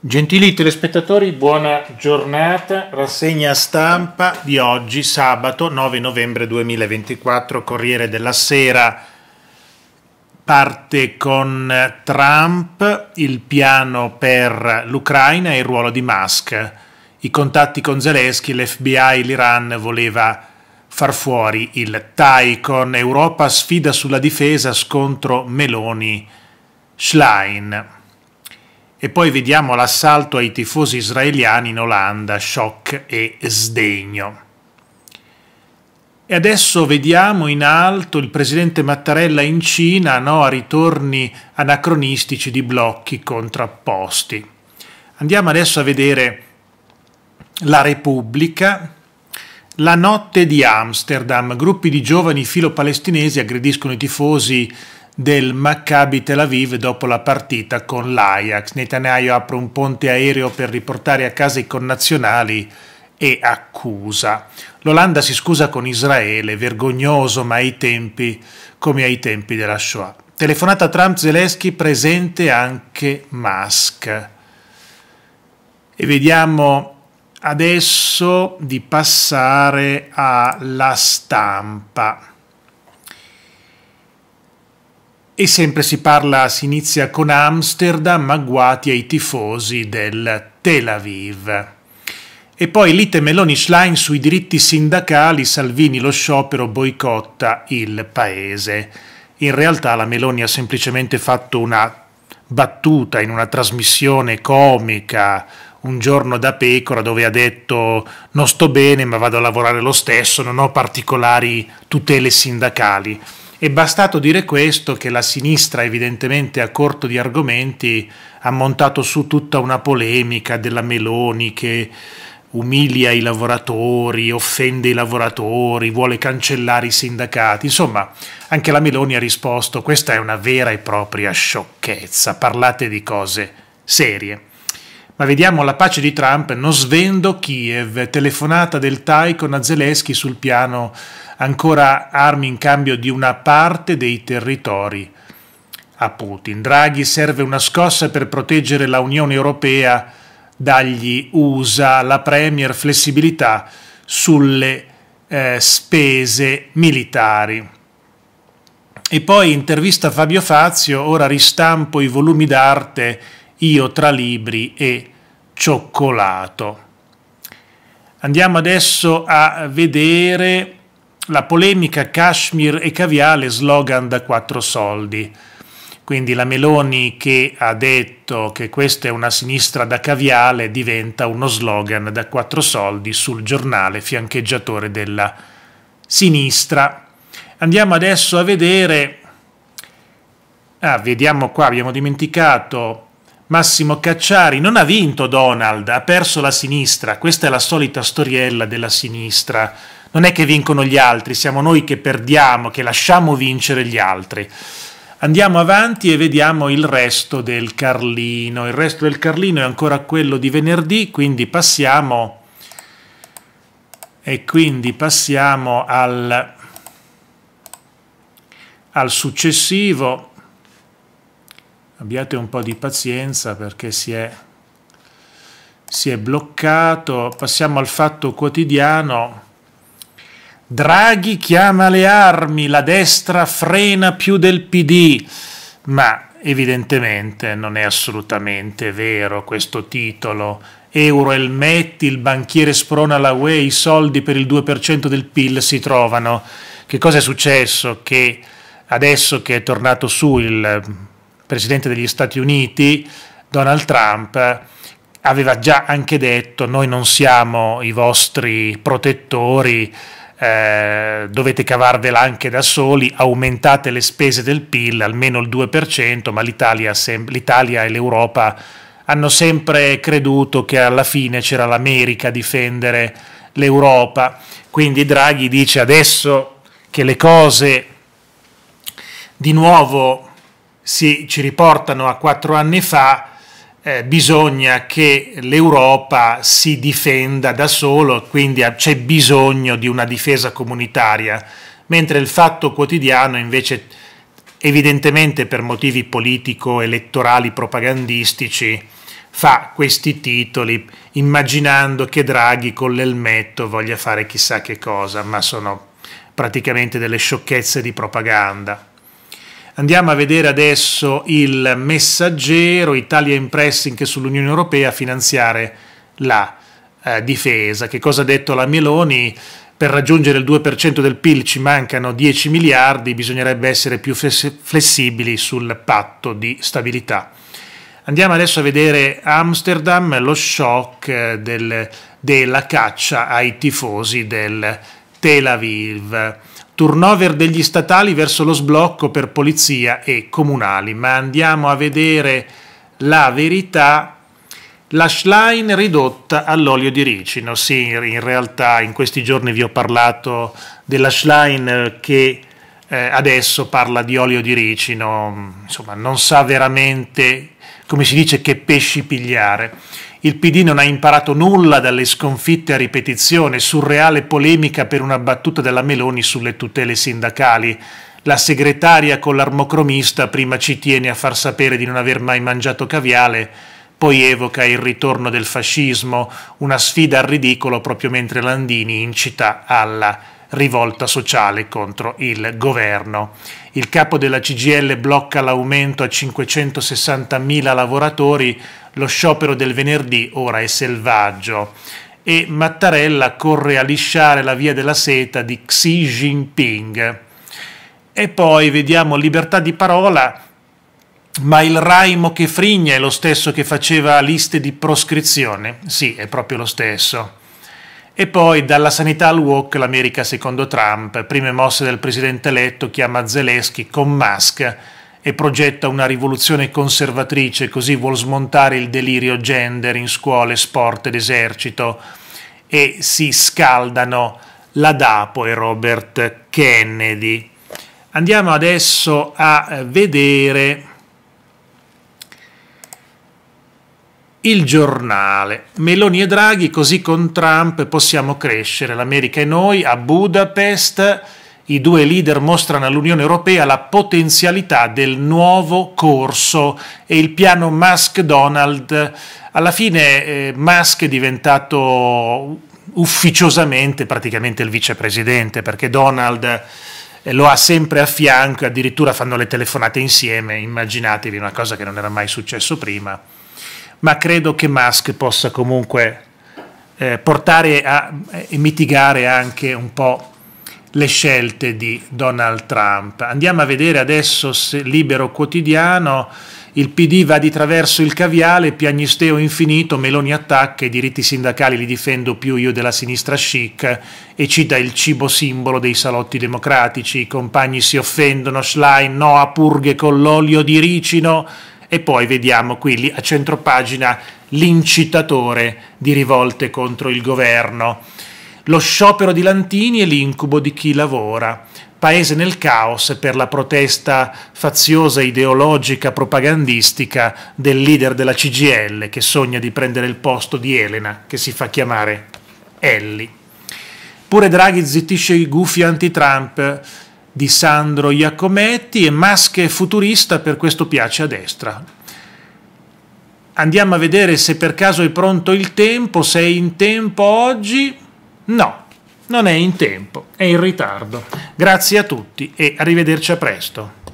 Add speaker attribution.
Speaker 1: Gentili telespettatori, buona giornata. Rassegna stampa di oggi, sabato 9 novembre 2024, Corriere della Sera. Parte con Trump, il piano per l'Ucraina e il ruolo di Musk. I contatti con Zelensky, l'FBI, l'Iran voleva far fuori il Taikon. Europa sfida sulla difesa, scontro Meloni-Schlein. E poi vediamo l'assalto ai tifosi israeliani in Olanda, shock e sdegno. E adesso vediamo in alto il presidente Mattarella in Cina no, a ritorni anacronistici di blocchi contrapposti. Andiamo adesso a vedere la Repubblica, la notte di Amsterdam, gruppi di giovani filo-palestinesi aggrediscono i tifosi del Maccabi Tel Aviv dopo la partita con l'Ajax. Netanyahu apre un ponte aereo per riportare a casa i connazionali e accusa. L'Olanda si scusa con Israele, vergognoso ma ai tempi come ai tempi della Shoah. Telefonata Trump-Zelensky presente anche Musk. E vediamo adesso di passare alla stampa. E sempre si parla, si inizia con Amsterdam, ma guati ai tifosi del Tel Aviv. E poi lite Meloni-Schlein sui diritti sindacali, Salvini lo sciopero boicotta il paese. In realtà la Meloni ha semplicemente fatto una battuta in una trasmissione comica un giorno da pecora dove ha detto non sto bene ma vado a lavorare lo stesso, non ho particolari tutele sindacali. È bastato dire questo che la sinistra, evidentemente a corto di argomenti, ha montato su tutta una polemica della Meloni che umilia i lavoratori, offende i lavoratori, vuole cancellare i sindacati. Insomma, anche la Meloni ha risposto questa è una vera e propria sciocchezza, parlate di cose serie. Ma vediamo la pace di Trump, non svendo Kiev, telefonata del TAI con Zelensky sul piano ancora armi in cambio di una parte dei territori a Putin. Draghi serve una scossa per proteggere la Unione Europea dagli USA, la Premier flessibilità sulle eh, spese militari. E poi intervista Fabio Fazio, ora ristampo i volumi d'arte io tra libri e cioccolato. Andiamo adesso a vedere la polemica Kashmir e caviale slogan da quattro soldi. Quindi la Meloni che ha detto che questa è una sinistra da caviale diventa uno slogan da quattro soldi sul giornale fiancheggiatore della sinistra. Andiamo adesso a vedere... Ah, vediamo qua, abbiamo dimenticato Massimo Cacciari non ha vinto Donald, ha perso la sinistra. Questa è la solita storiella della sinistra. Non è che vincono gli altri, siamo noi che perdiamo, che lasciamo vincere gli altri. Andiamo avanti e vediamo il resto del Carlino. Il resto del Carlino è ancora quello di venerdì, quindi passiamo e quindi passiamo al, al successivo abbiate un po' di pazienza perché si è, si è bloccato. Passiamo al fatto quotidiano. Draghi chiama le armi, la destra frena più del PD, ma evidentemente non è assolutamente vero questo titolo. Euro il metti, il banchiere sprona la UE, i soldi per il 2% del PIL si trovano. Che cosa è successo? Che adesso che è tornato su il presidente degli Stati Uniti, Donald Trump, aveva già anche detto noi non siamo i vostri protettori, eh, dovete cavarvela anche da soli, aumentate le spese del PIL almeno il 2%, ma l'Italia, sem- l'Italia e l'Europa hanno sempre creduto che alla fine c'era l'America a difendere l'Europa. Quindi Draghi dice adesso che le cose di nuovo si, ci riportano a quattro anni fa, eh, bisogna che l'Europa si difenda da solo, quindi c'è bisogno di una difesa comunitaria, mentre il fatto quotidiano invece evidentemente per motivi politico-elettorali propagandistici fa questi titoli immaginando che Draghi con l'elmetto voglia fare chissà che cosa, ma sono praticamente delle sciocchezze di propaganda. Andiamo a vedere adesso il messaggero Italia Impressing sull'Unione Europea finanziare la eh, difesa. Che cosa ha detto la Meloni? Per raggiungere il 2% del PIL ci mancano 10 miliardi, bisognerebbe essere più flessibili sul patto di stabilità. Andiamo adesso a vedere Amsterdam, lo shock eh, del, della caccia ai tifosi del Tel Aviv turnover degli statali verso lo sblocco per polizia e comunali. Ma andiamo a vedere la verità. La Schlein ridotta all'olio di ricino. Sì, in realtà in questi giorni vi ho parlato della Schlein che eh, adesso parla di olio di ricino, insomma non sa veramente, come si dice, che pesci pigliare. Il PD non ha imparato nulla dalle sconfitte a ripetizione, surreale polemica per una battuta della Meloni sulle tutele sindacali. La segretaria con l'armocromista prima ci tiene a far sapere di non aver mai mangiato caviale, poi evoca il ritorno del fascismo, una sfida al ridicolo proprio mentre Landini incita alla rivolta sociale contro il governo. Il capo della CGL blocca l'aumento a 560.000 lavoratori, lo sciopero del venerdì ora è selvaggio e Mattarella corre a lisciare la via della seta di Xi Jinping. E poi vediamo libertà di parola, ma il Raimo che frigna è lo stesso che faceva liste di proscrizione? Sì, è proprio lo stesso. E poi dalla sanità al walk l'America secondo Trump, prime mosse del presidente eletto chiama Zelensky con Musk e progetta una rivoluzione conservatrice, così vuol smontare il delirio gender in scuole, sport ed esercito e si scaldano la Dapo e Robert Kennedy. Andiamo adesso a vedere Il giornale. Meloni e Draghi, così con Trump possiamo crescere. L'America e noi a Budapest. I due leader mostrano all'Unione Europea la potenzialità del nuovo corso e il piano Musk-Donald. Alla fine eh, Musk è diventato ufficiosamente praticamente il vicepresidente perché Donald eh, lo ha sempre a fianco, addirittura fanno le telefonate insieme, immaginatevi una cosa che non era mai successo prima ma credo che Musk possa comunque eh, portare a, eh, e mitigare anche un po' le scelte di Donald Trump. Andiamo a vedere adesso se Libero Quotidiano, il PD va di traverso il caviale, piagnisteo infinito, Meloni attacca, i diritti sindacali li difendo più io della sinistra chic e cita il cibo simbolo dei salotti democratici, i compagni si offendono, Schlein no a purghe con l'olio di ricino, e poi vediamo qui a centro pagina l'incitatore di rivolte contro il governo. Lo sciopero di Lantini e l'incubo di chi lavora. Paese nel caos per la protesta faziosa, ideologica, propagandistica del leader della CGL che sogna di prendere il posto di Elena, che si fa chiamare Ellie. Pure Draghi zittisce i gufi anti-Trump, di Sandro Iacometti e Masche futurista per questo piace a destra. Andiamo a vedere se per caso è pronto il tempo, se è in tempo oggi. No, non è in tempo, è in ritardo. Grazie a tutti e arrivederci a presto.